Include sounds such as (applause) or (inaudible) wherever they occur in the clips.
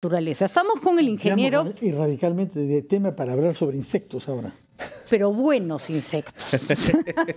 naturaleza. Estamos con el ingeniero. Y radicalmente de tema para hablar sobre insectos ahora. Pero buenos insectos.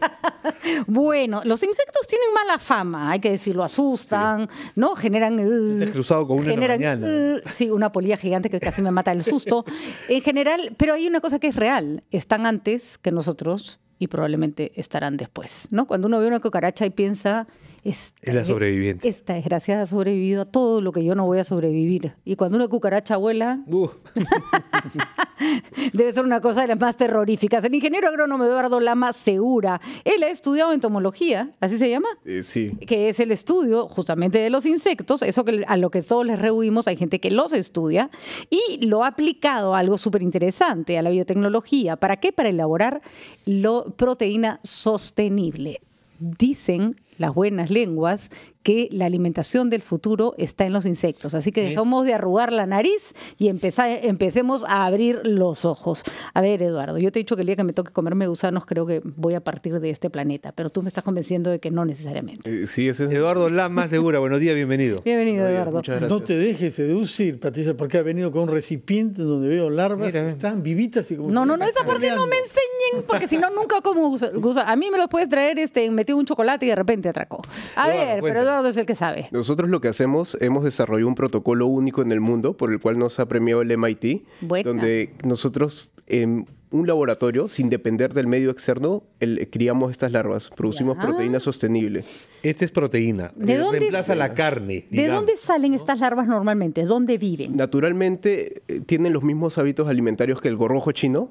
(laughs) bueno, los insectos tienen mala fama, hay que decirlo, asustan, ¿no? Generan. Uh, cruzado con una generan, eh, sí, una polilla gigante que casi me mata el susto. En general, pero hay una cosa que es real: están antes que nosotros y probablemente estarán después, ¿no? Cuando uno ve una cucaracha y piensa esta, es la e-, sobreviviente. Esta desgraciada ha sobrevivido a todo lo que yo no voy a sobrevivir. Y cuando una cucaracha vuela, (laughs) debe ser una cosa de las más terroríficas. El ingeniero agrónomo Eduardo Lama Segura, él ha estudiado entomología, así se llama. Eh, sí. Que es el estudio justamente de los insectos, eso que a lo que todos les rehuimos, hay gente que los estudia, y lo ha aplicado a algo súper interesante, a la biotecnología. ¿Para qué? Para elaborar lo, proteína sostenible. Dicen las buenas lenguas que la alimentación del futuro está en los insectos. Así que dejamos de arrugar la nariz y empecemos a abrir los ojos. A ver, Eduardo, yo te he dicho que el día que me toque comerme gusanos creo que voy a partir de este planeta, pero tú me estás convenciendo de que no necesariamente. Eh, sí, es... Eduardo La, más segura. Buenos días, bienvenido. Bienvenido, Eduardo. no te dejes seducir, Patricia, porque ha venido con un recipiente donde veo larvas que están vivitas y como... No, no, no, esa parte no me enseñen, porque si no, nunca como gusanos. A mí me los puedes traer, este, metí un chocolate y de repente atracó. A ver, pero pero es el que sabe. Nosotros lo que hacemos, hemos desarrollado un protocolo único en el mundo por el cual nos ha premiado el MIT, donde nosotros... Em, un laboratorio, sin depender del medio externo, eh, criamos estas larvas, producimos proteínas proteína sostenible. Esta es proteína, ¿De dónde reemplaza la carne. ¿De dónde salen estas larvas normalmente? ¿Dónde viven? Naturalmente eh, tienen los mismos hábitos alimentarios que el gorrojo chino.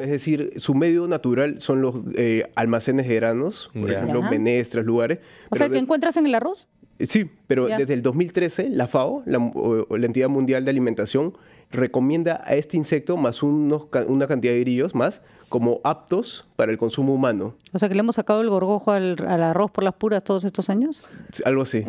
Es decir, su medio natural son los eh, almacenes de granos, por ejemplo, menestras, lugares. O sea, que encuentras en el arroz? Sí, pero desde el 2013 la FAO, la Entidad Mundial de Alimentación, recomienda a este insecto más unos, una cantidad de grillos más como aptos para el consumo humano. O sea que le hemos sacado el gorgojo al, arroz por las puras todos estos años. Algo así.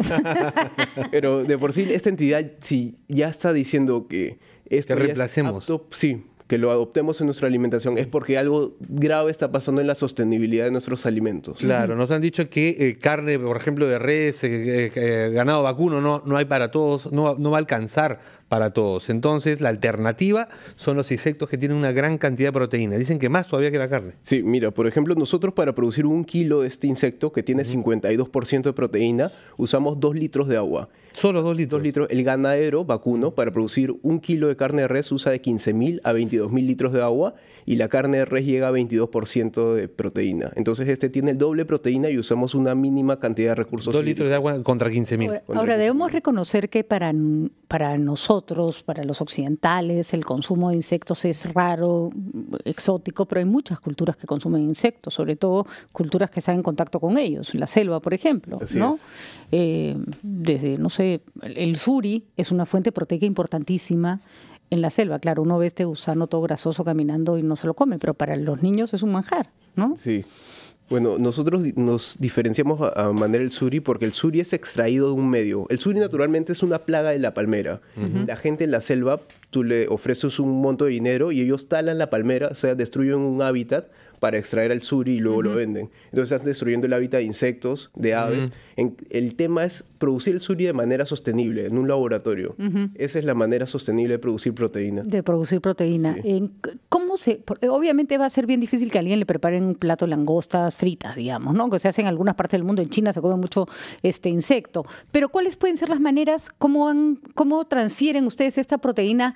(laughs) Pero de por sí esta entidad sí ya está diciendo que esto que reemplacemos. sí, que lo adoptemos en nuestra alimentación es porque algo grave está pasando en la sostenibilidad de nuestros alimentos. Claro, nos han dicho que eh, carne, por ejemplo, de res, eh, eh, ganado vacuno, no, no hay para todos, no, no va a alcanzar para todos. Entonces, la alternativa son los insectos que tienen una gran cantidad de proteína. Dicen que más todavía que la carne. Sí, mira, por ejemplo, nosotros para producir un kilo de este insecto que tiene 52% de proteína, usamos 2 litros de agua. Solo dos litros. El ganadero vacuno para producir un kilo de carne de res usa de 15.000 a 22.000 litros de agua y la carne de res llega a 22% de proteína. Entonces este tiene el doble proteína y usamos una mínima cantidad de recursos. Dos litros de agua contra 15.000. Ahora debemos reconocer que para, para nosotros, para los occidentales, el consumo de insectos es raro, exótico, pero hay muchas culturas que consumen insectos, sobre todo culturas que están en contacto con ellos, la selva, por ejemplo, eh, desde, no sé, el suri es una fuente proteica importantísima en la selva. Claro, uno ve este gusano todo grasoso caminando y no se lo come, pero para los niños es un manjar, ¿no? Sí. Bueno, nosotros nos diferenciamos a, manera el suri porque el suri es extraído de un medio. El suri naturalmente es una plaga de la palmera. La gente en la selva tú le ofreces un monto de dinero y ellos talan la palmera, o sea, destruyen un hábitat para extraer al suri y luego lo venden. Entonces están destruyendo el hábitat de insectos, de aves. el tema es producir el suri de manera sostenible, en un laboratorio. Esa es la manera sostenible de producir proteína. De producir proteína. ¿Cómo se...? obviamente va a ser bien difícil que alguien le prepare un plato de langostas fritas, digamos, ¿no? Que se hace en algunas partes del mundo. En China se come mucho este insecto. Pero ¿cuáles pueden ser las maneras, cómo, cómo transfieren ustedes esta proteína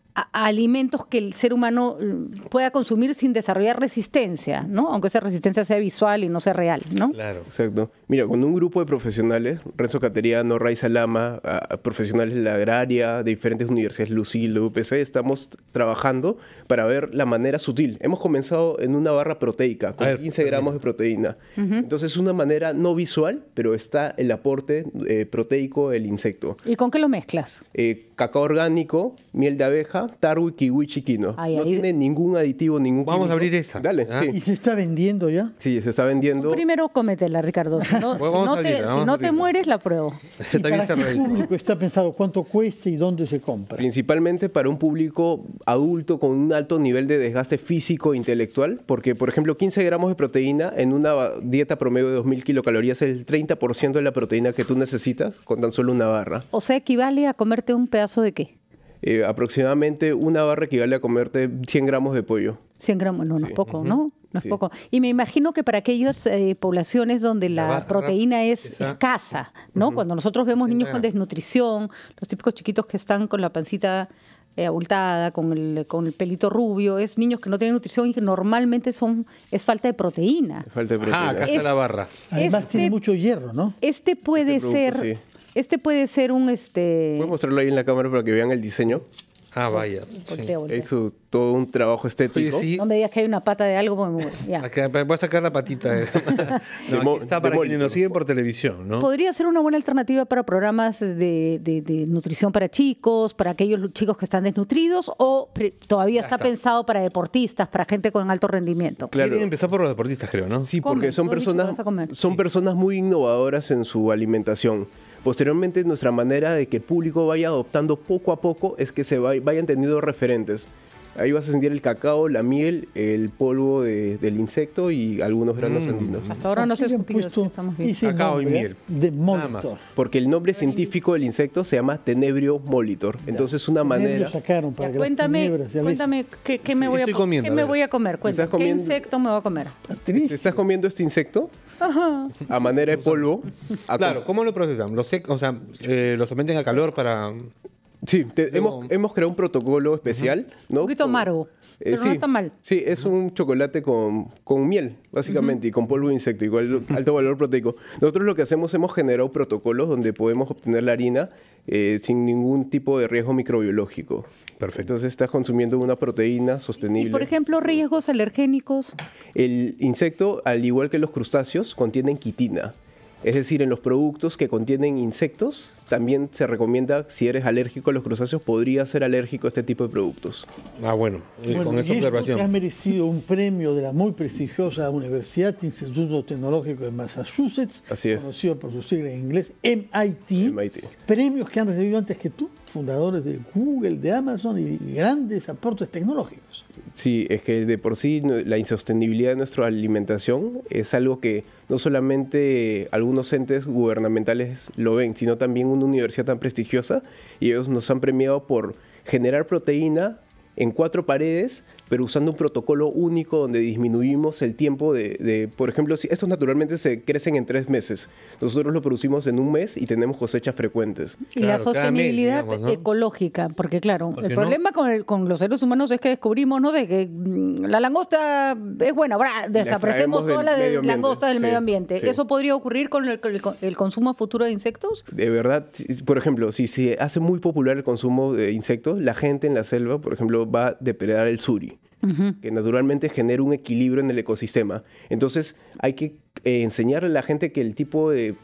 alimentos que el ser humano mm, pueda consumir sin desarrollar resistencia, ¿no? Aunque esa resistencia sea visual y no sea real, ¿no? Claro, exacto. Mira, con un grupo de profesionales, Renzo Cateriano, Raiza Lama, profesionales de la agraria, de diferentes universidades, Lucil, UPC, estamos trabajando para ver la manera sutil. Hemos comenzado en una barra proteica, con 15 gramos de proteína. Entonces, es una manera no visual, pero está el aporte eh, proteico del insecto. ¿Y con qué lo mezclas? Eh, cacao orgánico, miel de abeja, tarwi, kiwi, chiquino. no tiene ningún aditivo, ningún Vamos a abrir esa. Dale, ¿Y se está vendiendo ya? Sí, se está vendiendo. primero cómetela Ricardo. Si no, te, mueres, la pruebo. (laughs) Está pensado cuánto cuesta y dónde se compra? Principalmente para un público adulto con un alto nivel de desgaste físico e intelectual, porque por ejemplo 15 gramos de proteína en una dieta promedio de 2.000 kilocalorías es el 30% de la proteína que tú necesitas con tan solo una barra. O sea, equivale a comerte un pedazo de qué. Eh, aproximadamente una barra equivale a comerte 100 gramos de pollo. 100 gramos, no, no es poco, ¿no? No es poco. Y me imagino que para aquellas eh, poblaciones donde la, proteína es escasa, ¿no? Cuando nosotros vemos niños con desnutrición, los típicos chiquitos que están con la pancita eh, abultada, con el, con el pelito rubio, es niños que no tienen nutrición y que normalmente son, es falta de proteína. Falta de proteína. Ah, acá está la barra. Además tiene este mucho hierro, ¿no? Este puede este ser... Este puede ser un este. Voy a mostrarlo ahí en la cámara para que vean el diseño. Ah, vaya. todo un trabajo estético. No me digas que hay una pata de algo, me voy. a sacar la patita. Eh. (laughs) está para quienes nos siguen por televisión, ¿no? Podría ser una buena alternativa para programas de, de, nutrición para chicos, para aquellos chicos que están desnutridos, o todavía está, pensado para deportistas, para gente con alto rendimiento. Claro. empezar por los deportistas, creo, ¿no? Sí, porque son personas, son personas muy innovadoras en su alimentación. Posteriormente, nuestra manera de que el público vaya adoptando poco a poco es que se vayan teniendo referentes. Ahí vas a sentir el cacao, la miel, el polvo del insecto y algunos granos mm. andinos. Hasta ahora no se si estamos viendo. Cacao y miel. De molitor. Porque el nombre científico del insecto se llama Tenebrio molitor. Entonces una manera... cuéntame, cuéntame qué, me, voy a, qué me voy a comer. Cuéntame, ¿Qué insecto me voy a comer? estás comiendo este insecto? Ajá. A manera de polvo. claro, ¿cómo lo procesamos? seco, o sea, eh, someten a calor para Sí, hemos, creado un protocolo especial. ¿no? Un poquito amargo, eh, pero no está mal. Sí, es un chocolate con, miel, básicamente, y con polvo de insecto, igual (laughs) alto valor proteico. Nosotros lo que hacemos, hemos generado protocolos donde podemos obtener la harina eh, sin ningún tipo de riesgo microbiológico. Perfecto. Entonces estás consumiendo una proteína sostenible. ¿Y por ejemplo, riesgos alergénicos? El insecto, al igual que los crustáceos, contienen quitina. Es decir, en los productos que contienen insectos, también se recomienda, si eres alérgico a los crustáceos, podría ser alérgico a este tipo de productos. Ah, bueno, eh, con esta observación. que ha merecido un premio de la muy prestigiosa Universidad Instituto Tecnológico de Massachusetts, conocido por su sigla en inglés MIT, MIT, premios que han recibido antes que tú, fundadores de Google, de Amazon y grandes aportes tecnológicos. Sí, es que de por sí la insostenibilidad de nuestra alimentación es algo que no solamente algunos entes gubernamentales lo ven, sino también una universidad tan prestigiosa y ellos nos han premiado por generar proteína en cuatro paredes pero usando un protocolo único donde disminuimos el tiempo de, por ejemplo, si estos naturalmente se crecen en tres meses, nosotros lo producimos en un mes y tenemos cosechas frecuentes. Y la sostenibilidad ecológica, porque claro, el problema con, los seres humanos es que descubrimos, no de que mm, la langosta es buena, ahora desaparecemos toda la langosta del medio ambiente. ¿Eso podría ocurrir con el, consumo futuro de insectos? De verdad, por ejemplo, si se hace muy popular el consumo de insectos, la gente en la selva, por ejemplo, va a depredar el suri que naturalmente genera un equilibrio en el ecosistema. Entonces hay que eh, enseñarle a la gente que el tipo de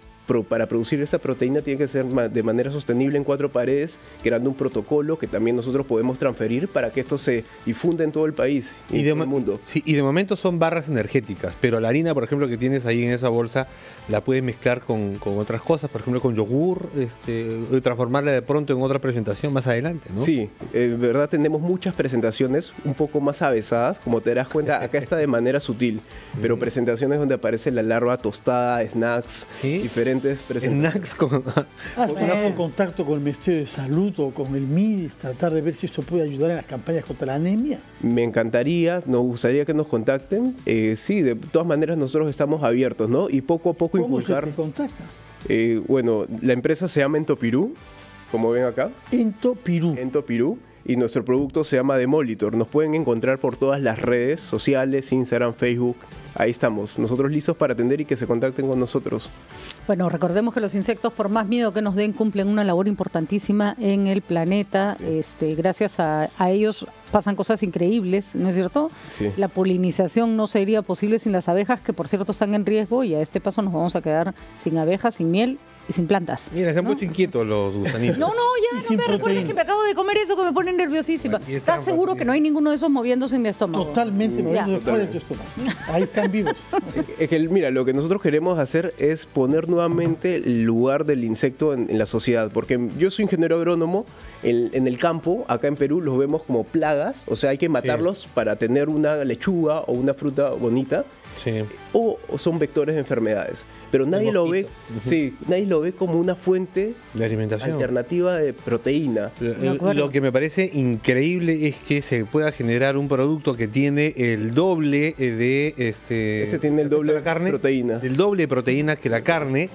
para producir esa proteína tiene que ser de manera sostenible en cuatro paredes, creando un protocolo que también nosotros podemos transferir para que esto se difunda en todo el país y, en todo el mundo. Sí, y de momento son barras energéticas, pero la harina, por ejemplo, que tienes ahí en esa bolsa, la puedes mezclar con, otras cosas, por ejemplo, con yogur, este, transformarla de pronto en otra presentación más adelante, ¿no? Sí, en eh, verdad tenemos muchas presentaciones un poco más avesadas, como te darás cuenta, acá está de manera sutil, pero (laughs) mm. presentaciones donde aparece la larva tostada, snacks, diferentes diferentes ah, En contacto con el Ministerio de Salud o con el MIDIS, tratar de ver si esto puede ayudar en las campañas contra la anemia. Me encantaría, nos gustaría que nos contacten. Eh, sí, de todas maneras nosotros estamos abiertos, ¿no? Y poco a poco ¿Cómo impulsar. Se contacta? Eh, bueno, la empresa se llama Entopirú, como ven acá. Entopirú. Entopirú y nuestro producto se llama Demolitor. Nos pueden encontrar por todas las redes sociales, Instagram, Facebook. Ahí estamos, nosotros listos para atender y que se contacten con nosotros. Bueno, recordemos que los insectos, por más miedo que nos den, cumplen una labor importantísima en el planeta. Este, gracias a, ellos pasan cosas increíbles, ¿no es cierto? La polinización no sería posible sin las abejas, que por cierto están en riesgo y a este paso nos vamos a quedar sin abejas, sin miel y sin plantas. Mira, están ¿no? mucho inquietos los gusanitos. No, no, ya no me que me acabo de comer eso que me pone nerviosísima. ¿Estás seguro que no hay ninguno de esos moviéndose en mi estómago? Totalmente moviéndose fuera de tu estómago. Ahí están vivos. (laughs) Es mira, lo que nosotros queremos hacer es poner nuevamente el lugar del insecto en, la sociedad, porque yo soy ingeniero agrónomo, en, el campo, acá en Perú, los vemos como plagas, o sea, hay que matarlos para tener una lechuga o una fruta bonita o, son vectores de enfermedades. Pero nadie lo, ve, sí, nadie lo ve como una fuente de alimentación. alternativa de proteína. Lo, que me parece increíble es que se pueda generar un producto que tiene el doble eh, de este, este. tiene el doble de carne, proteína. El doble de proteína que la carne.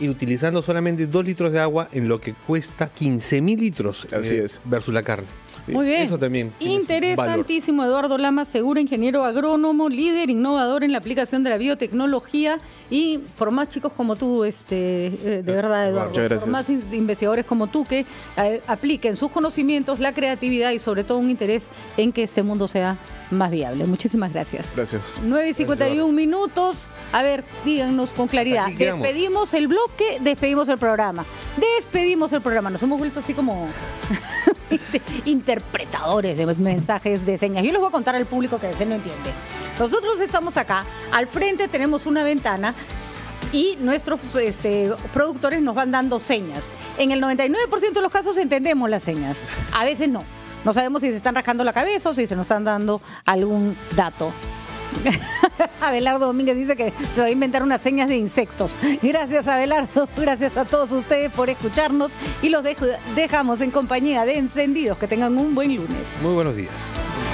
Y utilizando solamente 2 litros de agua en lo que cuesta 15 mil litros. Eh, versus la carne. Muy bien. Eso también. Interesantísimo, Eduardo Lama, seguro ingeniero agrónomo, líder innovador en la aplicación de la biotecnología y por más chicos como tú, este, eh, de ah, verdad, Eduardo, por más investigadores como tú que eh, apliquen sus conocimientos, la creatividad y sobre todo un interés en que este mundo sea más viable. Muchísimas gracias. Gracias. 9 y 51 minutos. A ver, díganos con claridad. Despedimos el bloque, despedimos el programa. Despedimos el programa. Nos hemos vuelto así como interpretadores de mensajes de señas. Yo les voy a contar al público que a veces no entiende. Nosotros estamos acá, al frente tenemos una ventana y nuestros este, productores nos van dando señas. En el 99% de los casos entendemos las señas, a veces no. No sabemos si se están rascando la cabeza o si se nos están dando algún dato. (laughs) Abelardo Domínguez dice que se va a inventar unas señas de insectos. Gracias Abelardo, (laughs) gracias a todos ustedes por escucharnos y los dejamos en compañía de encendidos. Que tengan un buen lunes. Muy buenos días.